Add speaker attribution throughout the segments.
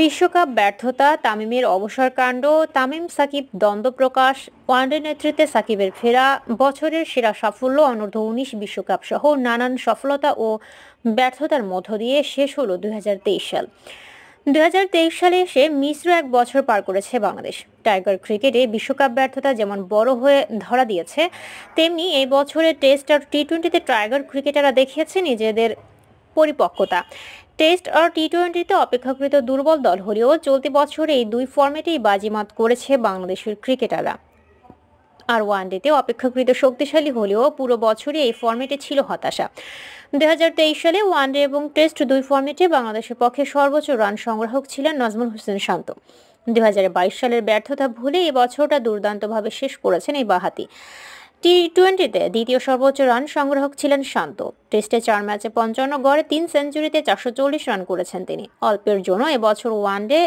Speaker 1: বিশ্বকাপ ব্যর্থতা তামিমের অবসরকাণ্ড তামিম সাকিব দ্বন্দ্ব প্রকাশ ওয়ানডে নেতৃত্বে সাকিবের ফেরা বছরের সেরা সাফল্য অনূর্ধ্ব উনিশ বিশ্বকাপ সহ নানান সফলতা ও ব্যর্থতার মধ্য দিয়ে শেষ হল দুই সাল দুই সালে এসে মিশ্র এক বছর পার করেছে বাংলাদেশ টাইগার ক্রিকেটে বিশ্বকাপ ব্যর্থতা যেমন বড় হয়ে ধরা দিয়েছে তেমনি এই বছরের টেস্ট আর টি টোয়েন্টিতে টাইগার ক্রিকেটাররা দেখিয়েছে নিজেদের পরিপক্কতা টেস্ট আর টি টোয়েন্টিতে অপেক্ষাকৃত দুর্বল দল হলেও চলতি বছর এই দুই ফর্মেটেই বাজিমাত করেছে বাংলাদেশের ক্রিকেটাররা আর ওয়ানডেতে অপেক্ষাকৃত শক্তিশালী হলেও পুরো বছরই এই ফর্মেটে ছিল হতাশা দু সালে ওয়ানডে এবং টেস্ট দুই ফর্মেটে বাংলাদেশের পক্ষে সর্বোচ্চ রান সংগ্রাহক ছিলেন নজমুল হোসেন শান্ত দু সালের ব্যর্থতা ভুলে এই বছরটা দুর্দান্তভাবে শেষ করেছেন এই বাহাতি টি টোয়েন্টিতে দ্বিতীয় সর্বোচ্চ রান সংগ্রাহক ছিলেন শান্ত টেস্টে চার ম্যাচে পঞ্চান্ন গড়ে তিন সেঞ্চুরিতে চারশো রান করেছেন তিনি অল্পের জন্য এবছর ডে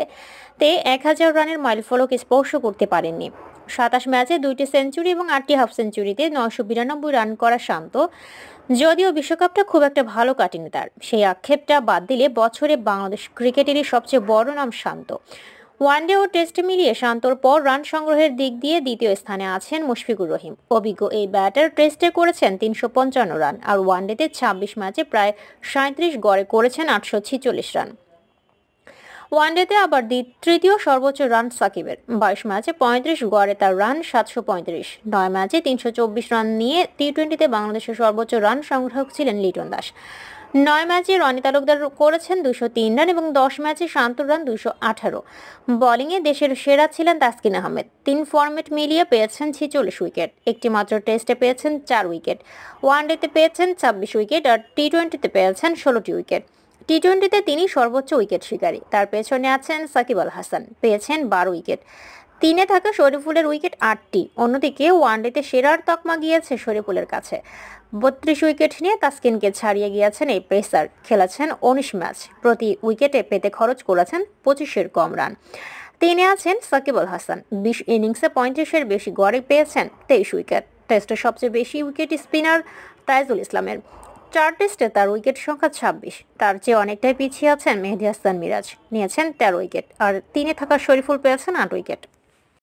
Speaker 1: তে এক হাজার রানের মাইলফলক স্পর্শ করতে পারেননি সাতাশ ম্যাচে দুইটি সেঞ্চুরি এবং আটটি হাফ সেঞ্চুরিতে নয়শো বিরানব্বই রান করা শান্ত যদিও বিশ্বকাপটা খুব একটা ভালো কাটেনি তার সেই আক্ষেপটা বাদ দিলে বছরে বাংলাদেশ ক্রিকেটেরই সবচেয়ে বড় নাম শান্ত ওয়ানডে ও টেস্ট মিলিয়ে শান্তর পর রান সংগ্রহের দিক দিয়ে দ্বিতীয় স্থানে আছেন মুশফিকুর রহিম অভিজ্ঞ এই ব্যাটার টেস্টে করেছেন তিনশো পঞ্চান্ন রান আর ওয়ানডেতে ছাব্বিশ ম্যাচে প্রায় সাঁত্রিশ গড়ে করেছেন আটশো রান ওয়ানডেতে আবার তৃতীয় সর্বোচ্চ রান সাকিবের বাইশ ম্যাচে পঁয়ত্রিশ গড়ে তার রান সাতশো পঁয়ত্রিশ নয় ম্যাচে তিনশো চব্বিশ রান নিয়ে টি টোয়েন্টিতে বাংলাদেশের সর্বোচ্চ রান সংগ্রাহক ছিলেন লিটন দাস নয় ম্যাচে রনি তালুকদার করেছেন দুশো তিন রান এবং দশ ম্যাচে শান্তুর রান দুশো আঠারো বলিংয়ে দেশের সেরা ছিলেন তাসকিন আহমেদ তিন ফর্মেট মিলিয়ে পেয়েছেন ছিচল্লিশ উইকেট একটি মাত্র টেস্টে পেয়েছেন চার উইকেট ওয়ান ডেতে পেয়েছেন ছাব্বিশ উইকেট আর টি টোয়েন্টিতে পেয়েছেন ষোলোটি উইকেট টি টোয়েন্টিতে তিনি সর্বোচ্চ উইকেট শিকারী তার পেছনে আছেন সাকিব আল হাসান পেয়েছেন বারো উইকেট তিনে থাকা শরীফুলের উইকেট আটটি অন্যদিকে ওয়ানডেতে সেরার তকমা গিয়েছে শরীফুলের কাছে বত্রিশ উইকেট নিয়ে তাস্কিনকে ছাড়িয়ে গিয়েছেন এই পেসার খেলেছেন উনিশ ম্যাচ প্রতি উইকেটে পেতে খরচ করেছেন পঁচিশের কম রান তিনি আছেন সাকিবুল হাসান বিশ ইনিংসে পঁয়ত্রিশের বেশি গড়ে পেয়েছেন তেইশ উইকেট টেস্টে সবচেয়ে বেশি উইকেট স্পিনার তাইজুল ইসলামের চার টেস্টে তার উইকেট সংখ্যা ছাব্বিশ তার চেয়ে অনেকটাই পিছিয়ে আছেন মেহেদি হাসান মিরাজ নিয়েছেন তেরো উইকেট আর তিনে থাকা শরীফুল পেয়েছেন আট উইকেট